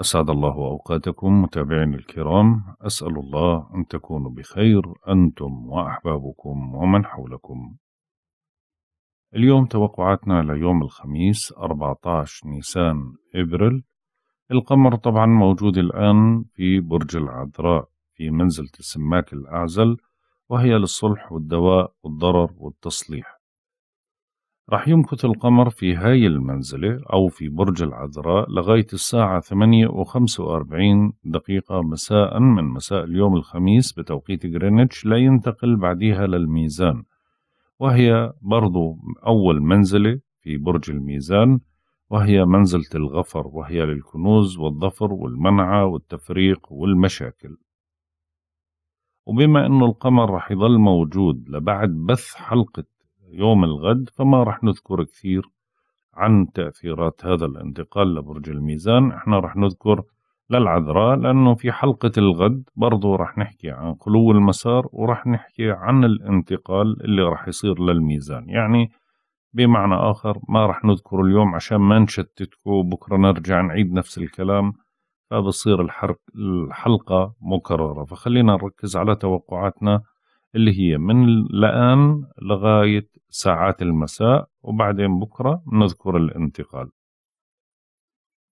أسعد الله أوقاتكم متابعينا الكرام أسأل الله أن تكونوا بخير أنتم وأحبابكم ومن حولكم اليوم توقعاتنا ليوم الخميس 14 نيسان إبريل القمر طبعا موجود الآن في برج العذراء في منزلة السماك الأعزل وهي للصلح والدواء والضرر والتصليح راح يمكث القمر في هاي المنزلة أو في برج العذراء لغاية الساعة 8 دقيقة مساء من مساء اليوم الخميس بتوقيت غرينتش لا ينتقل بعديها للميزان وهي برضو أول منزلة في برج الميزان وهي منزلة الغفر وهي للكنوز والظفر والمنعة والتفريق والمشاكل وبما أنه القمر رح يظل موجود لبعد بث حلقة يوم الغد فما راح نذكر كثير عن تأثيرات هذا الانتقال لبرج الميزان احنا راح نذكر للعذراء لأنه في حلقة الغد برضو راح نحكي عن خلو المسار وراح نحكي عن الانتقال اللي راح يصير للميزان يعني بمعنى آخر ما راح نذكر اليوم عشان ما نشتتكم بكرة نرجع نعيد نفس الكلام فبصير الحلقة مكررة فخلينا نركز على توقعاتنا اللي هي من الآن لغاية ساعات المساء وبعدين بكرة نذكر الانتقال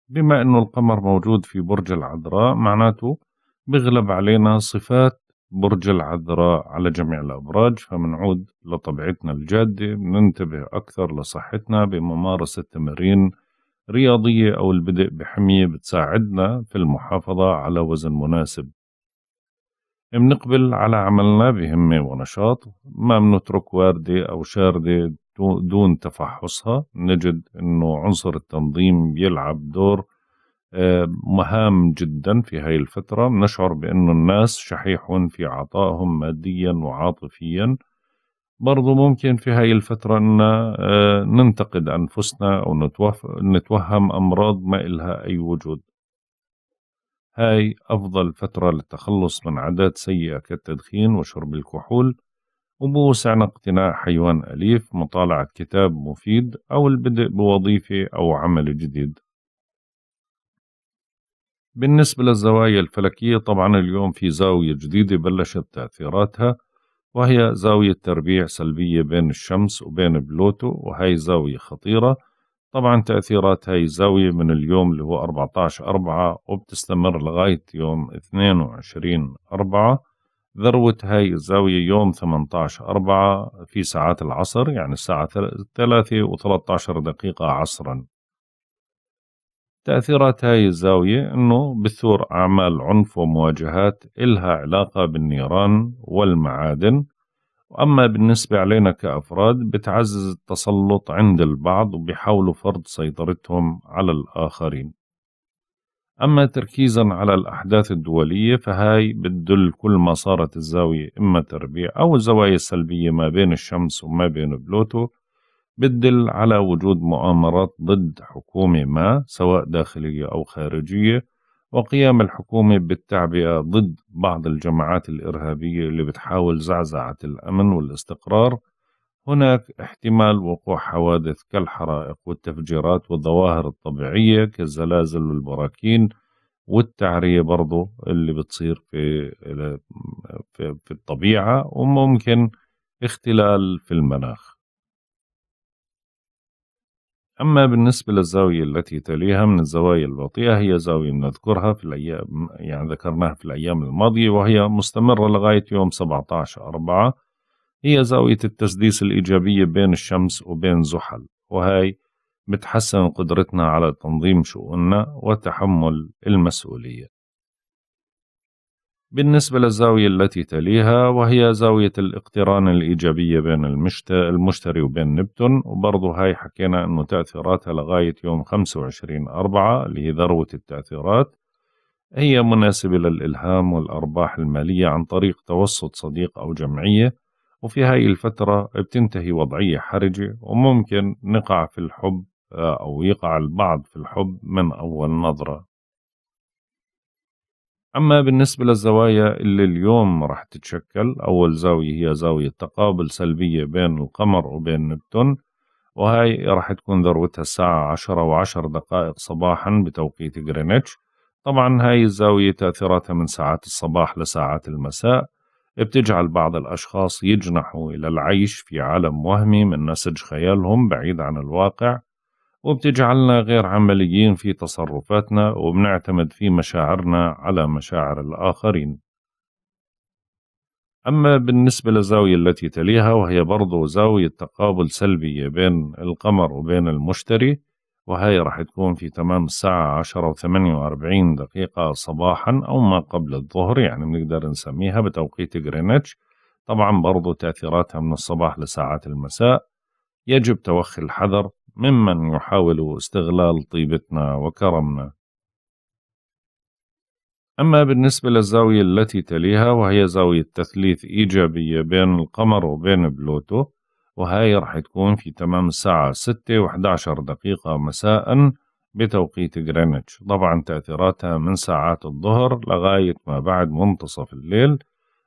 بما أنه القمر موجود في برج العذراء معناته بغلب علينا صفات برج العذراء على جميع الأبراج فمنعود لطبيعتنا الجادة بننتبه أكثر لصحتنا بممارسة تمارين رياضية أو البدء بحمية بتساعدنا في المحافظة على وزن مناسب بنقبل على عملنا بهمة ونشاط ما بنترك واردة أو شاردة دون تفحصها نجد أنه عنصر التنظيم بيلعب دور آه، مهام جدا في هاي الفترة نشعر بأنه الناس شحيح في عطائهم ماديا وعاطفيا برضو ممكن في هاي الفترة أن آه، ننتقد أنفسنا أو نتوهم أمراض ما إلها أي وجود هاي أفضل فترة للتخلص من عادات سيئة كالتدخين وشرب الكحول وبوسعنا اقتناء حيوان أليف مطالعة كتاب مفيد أو البدء بوظيفة أو عمل جديد بالنسبة للزوايا الفلكية طبعا اليوم في زاوية جديدة بلشت تأثيراتها وهي زاوية تربيع سلبية بين الشمس وبين بلوتو وهي زاوية خطيرة طبعا تأثيرات هاي الزاوية من اليوم اللي هو 14 أربعة وبتستمر لغاية يوم 22 أربعة ذروة هاي الزاوية يوم 18 أربعة في ساعات العصر يعني الساعة 3 و 13 دقيقة عصرا تأثيرات هاي الزاوية أنه بثور أعمال عنف ومواجهات إلها علاقة بالنيران والمعادن وأما بالنسبة علينا كأفراد بتعزز التسلط عند البعض وبيحاولوا فرض سيطرتهم على الآخرين أما تركيزا على الأحداث الدولية فهاي بتدل كل ما صارت الزاوية إما تربيع أو الزوايا السلبية ما بين الشمس وما بين بلوتو بتدل على وجود مؤامرات ضد حكومة ما سواء داخلية أو خارجية وقيام الحكومة بالتعبئة ضد بعض الجماعات الإرهابية اللي بتحاول زعزعة الأمن والاستقرار هناك احتمال وقوع حوادث كالحرائق والتفجيرات والظواهر الطبيعية كالزلازل والبراكين والتعرية برضو اللي بتصير في, في, في الطبيعة وممكن اختلال في المناخ أما بالنسبة للزاوية التي تليها من الزوايا البطيئة هي زاوية نذكرها في الأيام يعني ذكرناها في الأيام الماضية وهي مستمرة لغاية يوم 17 أربعة هي زاوية التسديس الإيجابية بين الشمس وبين زحل وهي بتحسن قدرتنا على تنظيم شؤوننا وتحمل المسؤولية بالنسبة للزاوية التي تليها وهي زاوية الاقتران الإيجابية بين المشتري وبين نبتون وبرضه هاي حكينا أنه تأثيراتها لغاية يوم 25 أربعة اللي هي ذروة التأثيرات هي مناسبة للإلهام والأرباح المالية عن طريق توسط صديق أو جمعية وفي هاي الفترة بتنتهي وضعية حرجة وممكن نقع في الحب آه، أو يقع البعض في الحب من أول نظرة أما بالنسبة للزوايا اللي اليوم راح تتشكل أول زاوية هي زاوية تقابل سلبية بين القمر وبين نبتون وهي راح تكون ذروتها الساعة عشرة وعشر دقائق صباحا بتوقيت غرينتش طبعا هاي الزاوية تأثيراتها من ساعات الصباح لساعات المساء بتجعل بعض الأشخاص يجنحوا إلى العيش في عالم وهمي من نسج خيالهم بعيد عن الواقع وبتجعلنا غير عمليين في تصرفاتنا وبنعتمد في مشاعرنا على مشاعر الآخرين أما بالنسبة للزاوية التي تليها وهي برضو زاوية تقابل سلبية بين القمر وبين المشتري وهي راح تكون في تمام الساعة عشرة وثمانية وأربعين دقيقة صباحا أو ما قبل الظهر يعني بنقدر نسميها بتوقيت غرينتش طبعا برضو تأثيراتها من الصباح لساعات المساء يجب توخي الحذر ممن يحاول استغلال طيبتنا وكرمنا أما بالنسبة للزاوية التي تليها وهي زاوية تثليث إيجابية بين القمر وبين بلوتو وهاي رح تكون في تمام الساعة 6 و 11 دقيقة مساء بتوقيت غرينتش طبعا تأثيراتها من ساعات الظهر لغاية ما بعد منتصف الليل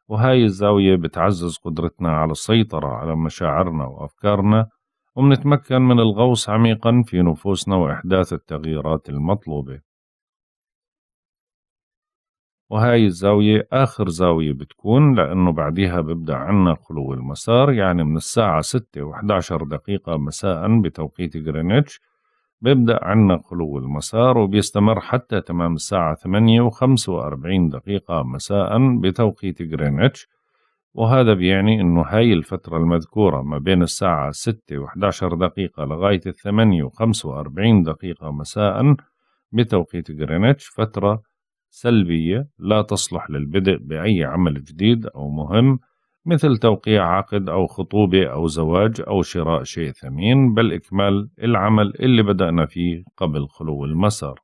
وهاي الزاوية بتعزز قدرتنا على السيطرة على مشاعرنا وأفكارنا ومنتمكن من الغوص عميقا في نفوسنا وإحداث التغييرات المطلوبة وهاي الزاوية آخر زاوية بتكون لأنه بعديها ببدأ عنا خلو المسار يعني من الساعة 6 و 11 دقيقة مساء بتوقيت غرينتش بيبدأ عنا خلو المسار وبيستمر حتى تمام الساعة 8 و 45 دقيقة مساء بتوقيت غرينتش وهذا بيعني أنه هاي الفترة المذكورة ما بين الساعة 6 و 11 دقيقة لغاية الثمانية و 45 دقيقة مساء بتوقيت غرينتش فترة سلبية لا تصلح للبدء بأي عمل جديد أو مهم مثل توقيع عقد أو خطوبة أو زواج أو شراء شيء ثمين بل إكمال العمل اللي بدأنا فيه قبل خلو المسار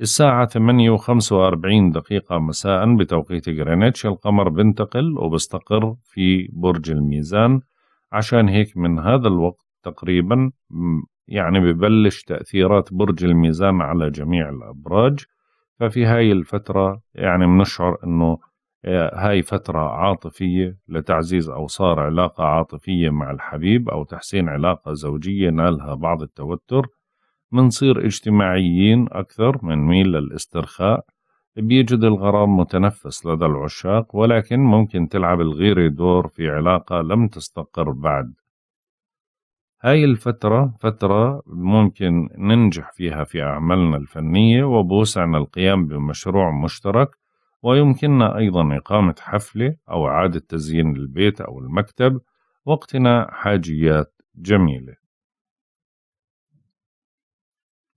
الساعة 48 دقيقة مساء بتوقيت غرينتش القمر بنتقل وبستقر في برج الميزان عشان هيك من هذا الوقت تقريبا يعني ببلش تأثيرات برج الميزان على جميع الأبراج ففي هاي الفترة يعني بنشعر أنه آه، هاي فترة عاطفية لتعزيز أوصار علاقة عاطفية مع الحبيب أو تحسين علاقة زوجية نالها بعض التوتر منصير اجتماعيين أكثر من ميل للاسترخاء بيجد الغرام متنفس لدى العشاق ولكن ممكن تلعب الغيرة دور في علاقة لم تستقر بعد هاي الفترة فترة ممكن ننجح فيها في أعمالنا الفنية وبوسعنا القيام بمشروع مشترك ويمكننا أيضا إقامة حفلة أو إعادة تزيين البيت أو المكتب وقتنا حاجيات جميلة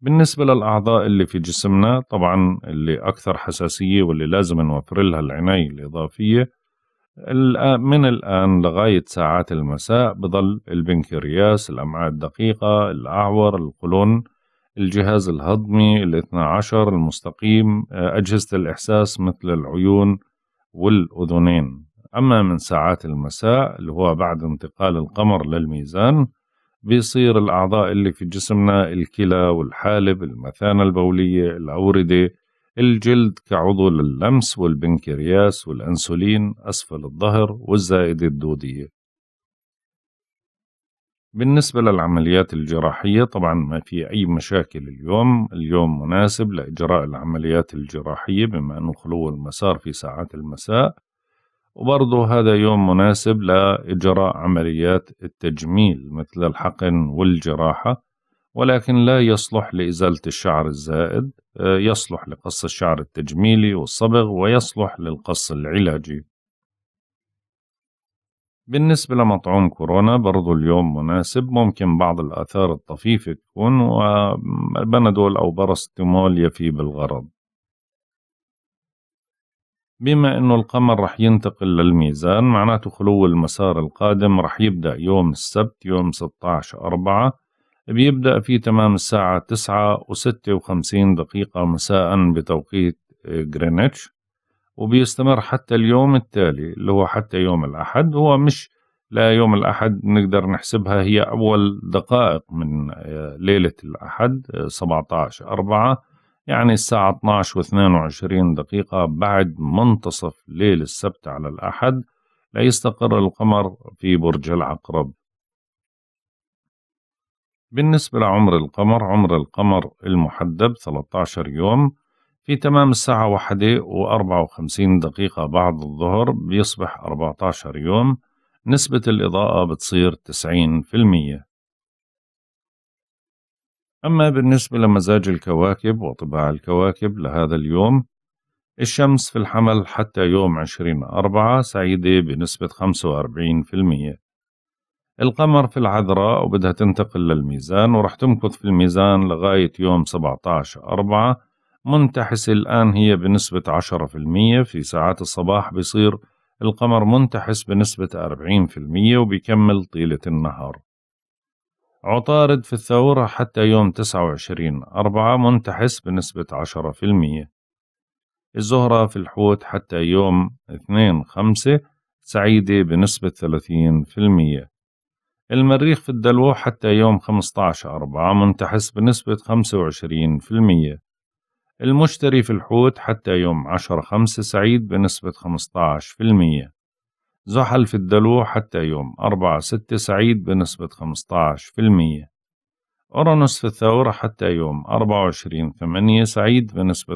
بالنسبة للأعضاء اللي في جسمنا طبعا اللي أكثر حساسية واللي لازم نوفر لها العناية الإضافية من الآن لغاية ساعات المساء بظل البنكرياس الأمعاء الدقيقة الأعور القولون الجهاز الهضمي الاثنى عشر المستقيم أجهزة الإحساس مثل العيون والأذنين أما من ساعات المساء اللي هو بعد انتقال القمر للميزان بيصير الأعضاء اللي في جسمنا الكلى والحالب المثانة البولية الأوردة الجلد كعضو لللمس والبنكرياس والأنسولين أسفل الظهر والزائدة الدودية بالنسبة للعمليات الجراحية طبعا ما في أي مشاكل اليوم اليوم مناسب لإجراء العمليات الجراحية بما أنه خلو المسار في ساعات المساء وبرضه هذا يوم مناسب لإجراء عمليات التجميل مثل الحقن والجراحة ولكن لا يصلح لإزالة الشعر الزائد آه، يصلح لقص الشعر التجميلي والصبغ ويصلح للقص العلاجي بالنسبة لمطعوم كورونا برضو اليوم مناسب ممكن بعض الآثار الطفيفة تكون وبنادول أو برستمول يفي بالغرض بما أنه القمر رح ينتقل للميزان معناته خلو المسار القادم رح يبدأ يوم السبت يوم 16 أربعة بيبدأ في تمام الساعة تسعة وستة وخمسين دقيقة مساء بتوقيت جرينتش آه، وبيستمر حتى اليوم التالي اللي هو حتى يوم الأحد هو مش لا يوم الأحد نقدر نحسبها هي أول دقائق من آه، ليلة الأحد 17 آه، أربعة يعني الساعة 12 و 22 دقيقة بعد منتصف ليل السبت على الأحد ليستقر القمر في برج العقرب بالنسبة لعمر القمر عمر القمر المحدب 13 يوم في تمام الساعة واحدة و54 دقيقة بعد الظهر بيصبح 14 يوم نسبة الإضاءة بتصير 90% أما بالنسبة لمزاج الكواكب وطباع الكواكب لهذا اليوم الشمس في الحمل حتى يوم 20 أربعة سعيدة بنسبة 45% القمر في العذراء وبدها تنتقل للميزان ورح تمكث في الميزان لغاية يوم 17 أربعة منتحس الآن هي بنسبة 10% في ساعات الصباح بيصير القمر منتحس بنسبة 40% وبيكمل طيلة النهار عطارد في الثورة حتى يوم 29 أربعة منتحس بنسبة 10% الزهرة في الحوت حتى يوم 2 5 سعيدة بنسبة 30% المريخ في الدلو حتى يوم 15 أربعة منتحس بنسبة 25% المشتري في الحوت حتى يوم 10 5 سعيد بنسبة 15% زحل في الدلو حتى يوم أربعة ستة سعيد بنسبة في المية أورانوس في الثور حتى يوم أربعة وعشرين ثمانية سعيد بنسبة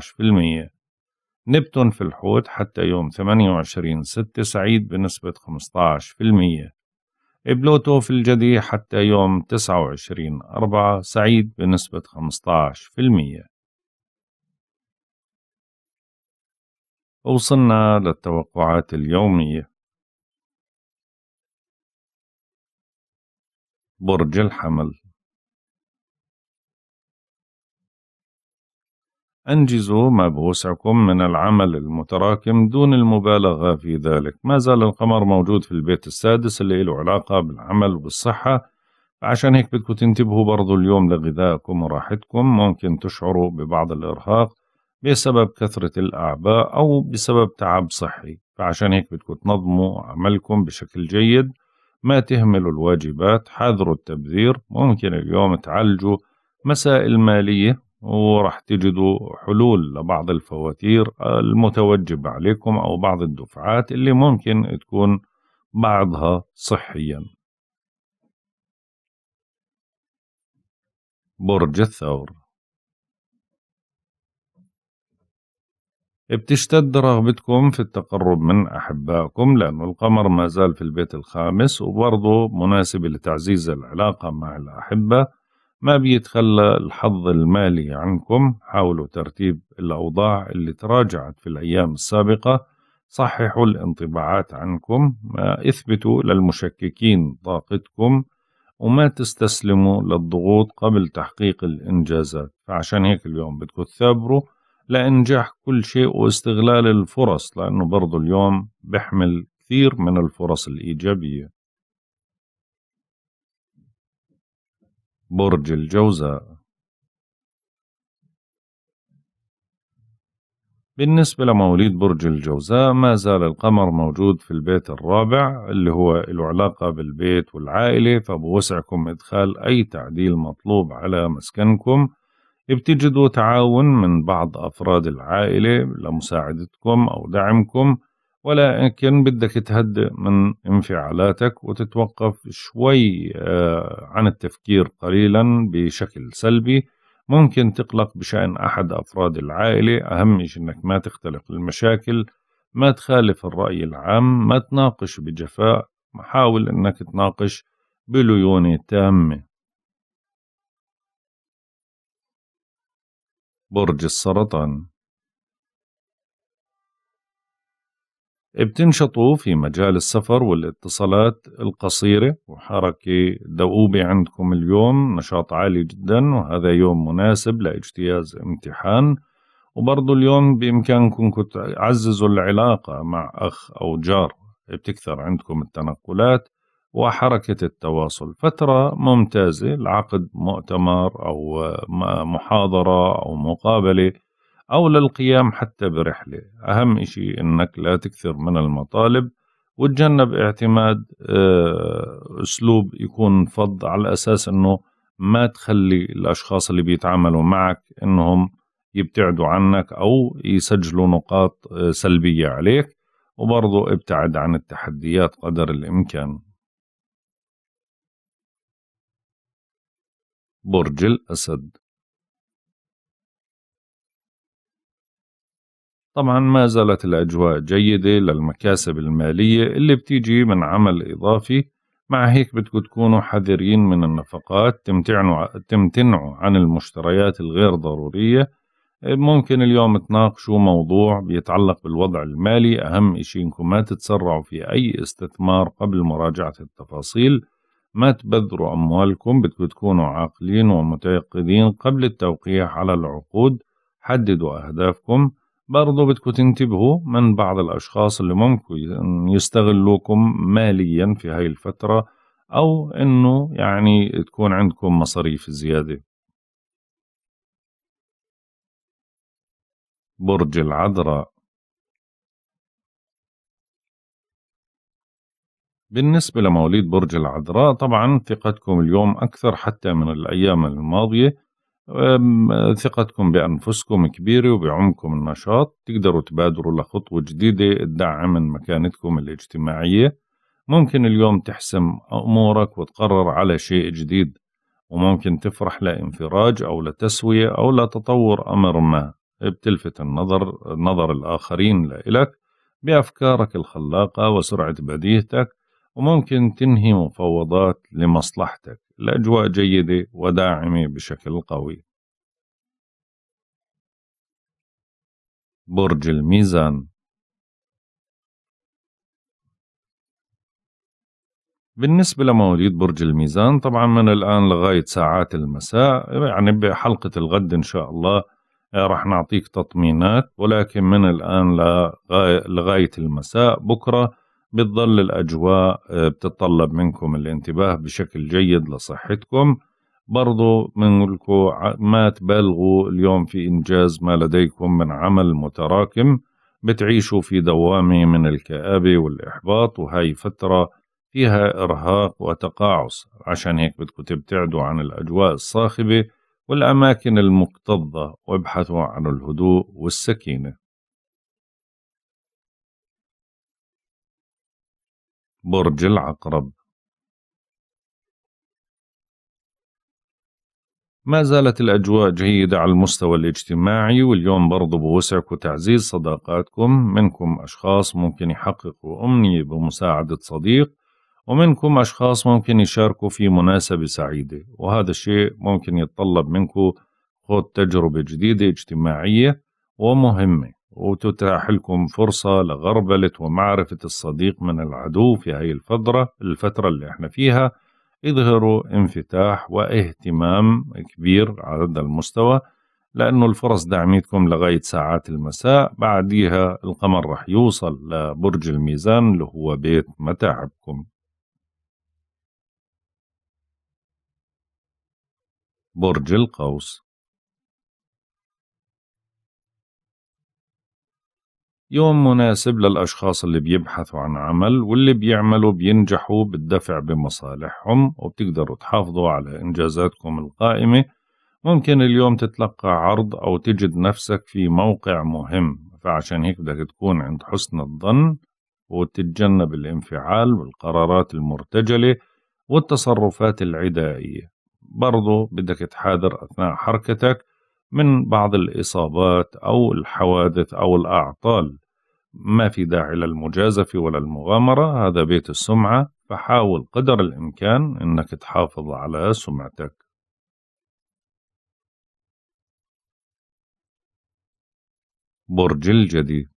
في المية نبتون في الحوت حتى يوم ثمانية وعشرين ستة سعيد بنسبة في المية بلوتو في الجدي حتى يوم تسعة وعشرين أربعة سعيد بنسبة في المية وصلنا للتوقعات اليومية برج الحمل أنجزوا ما بوسعكم من العمل المتراكم دون المبالغة في ذلك ما زال القمر موجود في البيت السادس اللي له علاقة بالعمل وبالصحة عشان هيك بدكم تنتبهوا برضو اليوم لغذائكم وراحتكم ممكن تشعروا ببعض الإرهاق بسبب كثرة الأعباء أو بسبب تعب صحي فعشان هيك بدكم تنظموا عملكم بشكل جيد ما تهملوا الواجبات حذروا التبذير ممكن اليوم تعالجوا مسائل مالية وراح تجدوا حلول لبعض الفواتير المتوجبة عليكم أو بعض الدفعات اللي ممكن تكون بعضها صحيا برج الثور بتشتد رغبتكم في التقرب من أحبائكم لأن القمر ما زال في البيت الخامس وبرضه مناسبة لتعزيز العلاقة مع الأحبة ما بيتخلى الحظ المالي عنكم حاولوا ترتيب الأوضاع اللي تراجعت في الأيام السابقة صححوا الانطباعات عنكم اثبتوا للمشككين طاقتكم وما تستسلموا للضغوط قبل تحقيق الإنجازات فعشان هيك اليوم بدكم تثابروا لإنجاح كل شيء واستغلال الفرص لأنه برضو اليوم بحمل كثير من الفرص الإيجابية برج الجوزاء بالنسبة لمواليد برج الجوزاء ما زال القمر موجود في البيت الرابع اللي هو له علاقة بالبيت والعائلة فبوسعكم إدخال أي تعديل مطلوب على مسكنكم بتجدوا تعاون من بعض أفراد العائلة لمساعدتكم أو دعمكم ولكن بدك تهدئ من انفعالاتك وتتوقف شوي آه، عن التفكير قليلا بشكل سلبي ممكن تقلق بشأن أحد أفراد العائلة أهم شيء أنك ما تختلق المشاكل ما تخالف الرأي العام ما تناقش بجفاء حاول أنك تناقش بليونة تامة برج السرطان بتنشطوا في مجال السفر والاتصالات القصيرة وحركة دؤوبة عندكم اليوم نشاط عالي جدا وهذا يوم مناسب لاجتياز امتحان وبرضه اليوم بإمكانكم تعززوا العلاقة مع أخ أو جار بتكثر عندكم التنقلات وحركة التواصل فترة ممتازة لعقد مؤتمر أو محاضرة أو مقابلة أو للقيام حتى برحلة أهم إشي أنك لا تكثر من المطالب وتجنب اعتماد آه، أسلوب يكون فض على أساس أنه ما تخلي الأشخاص اللي بيتعاملوا معك أنهم يبتعدوا عنك أو يسجلوا نقاط آه، سلبية عليك وبرضو ابتعد عن التحديات قدر الإمكان برج الأسد طبعا ما زالت الأجواء جيدة للمكاسب المالية اللي بتيجي من عمل إضافي مع هيك بدكم تكونوا حذرين من النفقات تمتنعوا, تمتنعوا عن المشتريات الغير ضرورية ممكن اليوم تناقشوا موضوع بيتعلق بالوضع المالي أهم إشي إنكم ما تتسرعوا في أي استثمار قبل مراجعة التفاصيل ما تبذروا أموالكم بدكم تكونوا عاقلين ومتيقظين قبل التوقيع على العقود حددوا أهدافكم برضو بدكم تنتبهوا من بعض الأشخاص اللي ممكن يستغلوكم ماليا في هاي الفترة أو إنه يعني تكون عندكم مصاريف زيادة برج العذراء بالنسبة لمواليد برج العذراء طبعا ثقتكم اليوم أكثر حتى من الأيام الماضية ثقتكم بأنفسكم كبيرة وبعمكم النشاط تقدروا تبادروا لخطوة جديدة تدعم من مكانتكم الاجتماعية ممكن اليوم تحسم أمورك وتقرر على شيء جديد وممكن تفرح لانفراج أو لتسوية أو لتطور أمر ما بتلفت النظر نظر الآخرين لإلك بأفكارك الخلاقة وسرعة بديهتك وممكن تنهي مفاوضات لمصلحتك الأجواء جيدة وداعمة بشكل قوي برج الميزان بالنسبة لمواليد برج الميزان طبعا من الآن لغاية ساعات المساء يعني بحلقة الغد إن شاء الله آه، رح نعطيك تطمينات ولكن من الآن لغاية المساء بكرة بتضل الأجواء آه، بتطلب منكم الانتباه بشكل جيد لصحتكم برضو منكم ما تبالغوا اليوم في إنجاز ما لديكم من عمل متراكم بتعيشوا في دوامة من الكآبة والإحباط وهي فترة فيها إرهاق وتقاعس عشان هيك بدكم تبتعدوا عن الأجواء الصاخبة والأماكن المكتظة وابحثوا عن الهدوء والسكينة برج العقرب ما زالت الأجواء جيدة على المستوى الاجتماعي واليوم برضو بوسعكم تعزيز صداقاتكم منكم أشخاص ممكن يحققوا أمنية بمساعدة صديق ومنكم أشخاص ممكن يشاركوا في مناسبة سعيدة وهذا الشيء ممكن يتطلب منكم خوض تجربة جديدة اجتماعية ومهمة وتتاح لكم فرصة لغربلة ومعرفة الصديق من العدو في هاي الفترة الفترة اللي احنا فيها اظهروا انفتاح واهتمام كبير على هذا المستوى لأنه الفرص دعميتكم لغاية ساعات المساء بعديها القمر رح يوصل لبرج الميزان اللي هو بيت متاعبكم برج القوس يوم مناسب للأشخاص اللي بيبحثوا عن عمل واللي بيعملوا بينجحوا بالدفع بمصالحهم وبتقدروا تحافظوا على إنجازاتكم القائمة ممكن اليوم تتلقى عرض أو تجد نفسك في موقع مهم فعشان هيك بدك تكون عند حسن الظن وتتجنب الانفعال والقرارات المرتجلة والتصرفات العدائية برضو بدك تحاذر أثناء حركتك من بعض الإصابات أو الحوادث أو الأعطال ما في داعي للمجازفة ولا المغامرة هذا بيت السمعة فحاول قدر الإمكان أنك تحافظ على سمعتك برج الجدي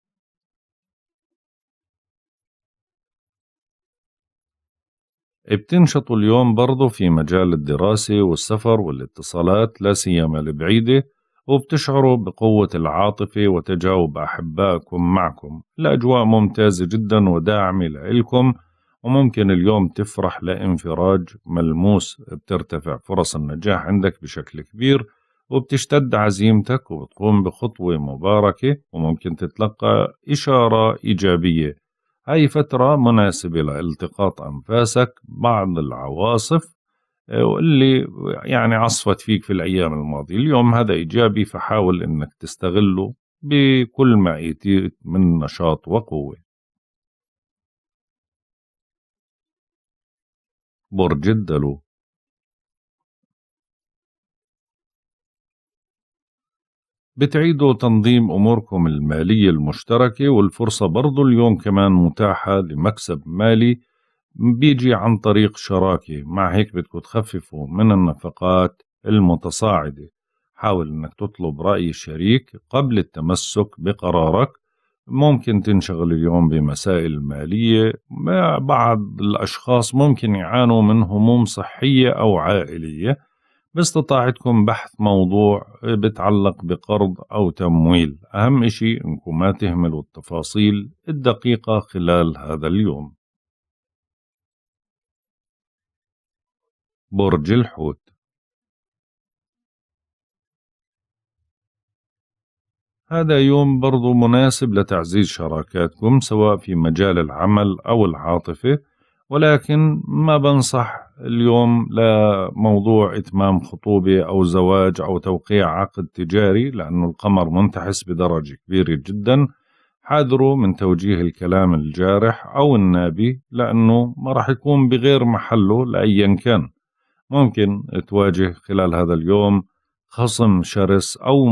بتنشطوا اليوم برضه في مجال الدراسة والسفر والاتصالات لا سيما البعيدة وبتشعروا بقوة العاطفة وتجاوب أحبائكم معكم الأجواء ممتازة جدا وداعمة لإلكم وممكن اليوم تفرح لانفراج ملموس بترتفع فرص النجاح عندك بشكل كبير وبتشتد عزيمتك وبتقوم بخطوة مباركة وممكن تتلقى إشارة إيجابية هاي فترة مناسبة لالتقاط أنفاسك بعض العواصف اللي يعني عصفت فيك في الأيام الماضية اليوم هذا إيجابي فحاول أنك تستغله بكل ما يتيك من نشاط وقوة برج الدلو بتعيدوا تنظيم أموركم المالية المشتركة والفرصة برضو اليوم كمان متاحة لمكسب مالي بيجي عن طريق شراكة مع هيك بدكم تخففوا من النفقات المتصاعدة حاول انك تطلب رأي الشريك قبل التمسك بقرارك ممكن تنشغل اليوم بمسائل مالية بعض الأشخاص ممكن يعانوا من هموم صحية أو عائلية باستطاعتكم بحث موضوع بتعلق بقرض أو تمويل أهم إشي أنكم ما تهملوا التفاصيل الدقيقة خلال هذا اليوم برج الحوت هذا يوم برضو مناسب لتعزيز شراكاتكم سواء في مجال العمل أو العاطفة ولكن ما بنصح اليوم لموضوع إتمام خطوبة أو زواج أو توقيع عقد تجاري لأنه القمر منتحس بدرجة كبيرة جدا حاذروا من توجيه الكلام الجارح أو النابي لأنه ما رح يكون بغير محله لأيا كان ممكن تواجه خلال هذا اليوم خصم شرس أو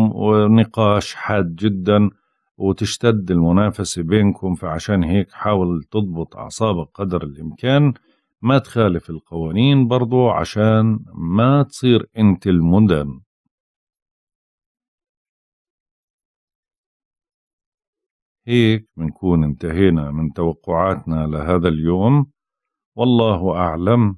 نقاش حاد جدا وتشتد المنافسة بينكم فعشان هيك حاول تضبط أعصابك قدر الإمكان ما تخالف القوانين برضو عشان ما تصير أنت المدان هيك بنكون انتهينا من توقعاتنا لهذا اليوم والله أعلم